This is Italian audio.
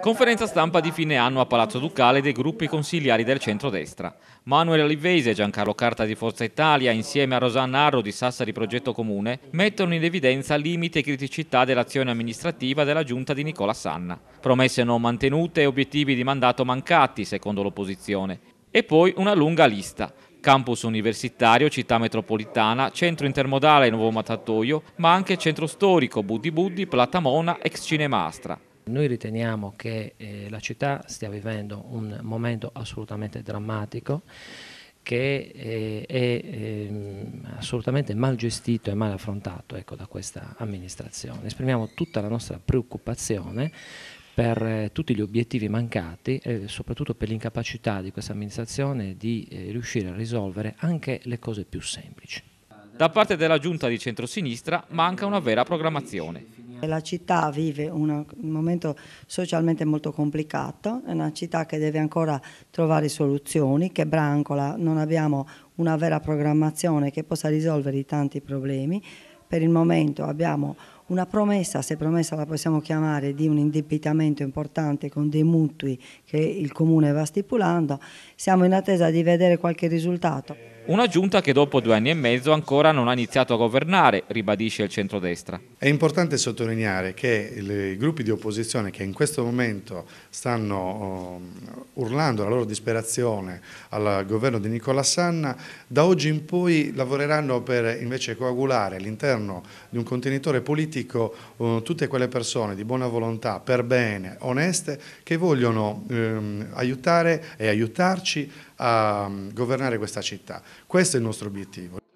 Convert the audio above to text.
Conferenza stampa di fine anno a Palazzo Ducale dei gruppi consigliari del centrodestra. Manuel Olivese e Giancarlo Carta di Forza Italia, insieme a Rosanna Arro di Sassari Progetto Comune, mettono in evidenza limiti e criticità dell'azione amministrativa della giunta di Nicola Sanna. Promesse non mantenute e obiettivi di mandato mancati, secondo l'opposizione. E poi una lunga lista campus universitario, città metropolitana, centro intermodale Nuovo Matatoio, ma anche centro storico Buddi Buddi, Platamona, ex Cinemastra. Noi riteniamo che eh, la città stia vivendo un momento assolutamente drammatico che eh, è eh, assolutamente mal gestito e mal affrontato ecco, da questa amministrazione. Esprimiamo tutta la nostra preoccupazione per eh, tutti gli obiettivi mancati e soprattutto per l'incapacità di questa amministrazione di eh, riuscire a risolvere anche le cose più semplici. Da parte della giunta di centrosinistra manca una vera programmazione. La città vive un momento socialmente molto complicato, è una città che deve ancora trovare soluzioni, che brancola, non abbiamo una vera programmazione che possa risolvere i tanti problemi. Per il momento abbiamo una promessa, se promessa la possiamo chiamare, di un indebitamento importante con dei mutui che il Comune va stipulando. Siamo in attesa di vedere qualche risultato. Una giunta che dopo due anni e mezzo ancora non ha iniziato a governare, ribadisce il centrodestra. È importante sottolineare che i gruppi di opposizione che in questo momento stanno oh, urlando la loro disperazione al governo di Nicola Sanna, da oggi in poi lavoreranno per invece coagulare all'interno di un contenitore politico eh, tutte quelle persone di buona volontà, per bene, oneste, che vogliono ehm, aiutare e aiutarci a mm, governare questa città. Questo è il nostro obiettivo.